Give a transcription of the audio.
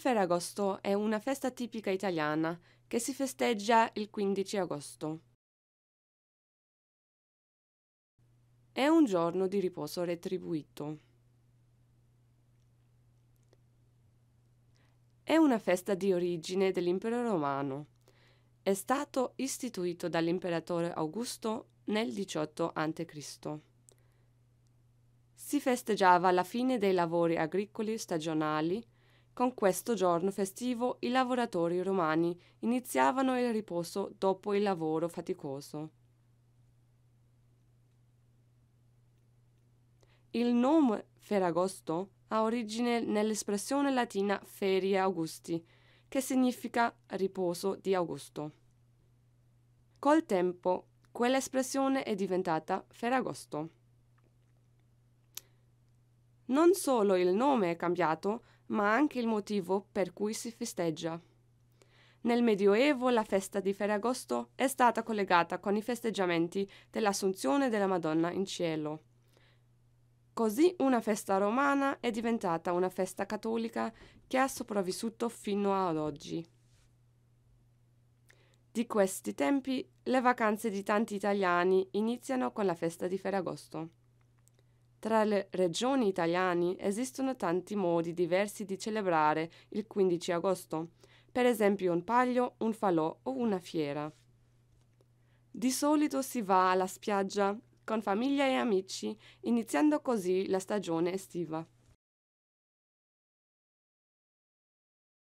Il Ferragosto è una festa tipica italiana che si festeggia il 15 agosto. È un giorno di riposo retribuito. È una festa di origine dell'impero romano. È stato istituito dall'imperatore Augusto nel 18 a.C. Si festeggiava la fine dei lavori agricoli stagionali con questo giorno festivo i lavoratori romani iniziavano il riposo dopo il lavoro faticoso. Il nome Ferragosto ha origine nell'espressione latina ferie augusti, che significa riposo di Augusto. Col tempo, quell'espressione è diventata Ferragosto. Non solo il nome è cambiato, ma anche il motivo per cui si festeggia. Nel Medioevo la festa di Ferragosto è stata collegata con i festeggiamenti dell'Assunzione della Madonna in cielo. Così una festa romana è diventata una festa cattolica che ha sopravvissuto fino ad oggi. Di questi tempi le vacanze di tanti italiani iniziano con la festa di Ferragosto. Tra le regioni italiane esistono tanti modi diversi di celebrare il 15 agosto, per esempio un paglio, un falò o una fiera. Di solito si va alla spiaggia con famiglia e amici, iniziando così la stagione estiva.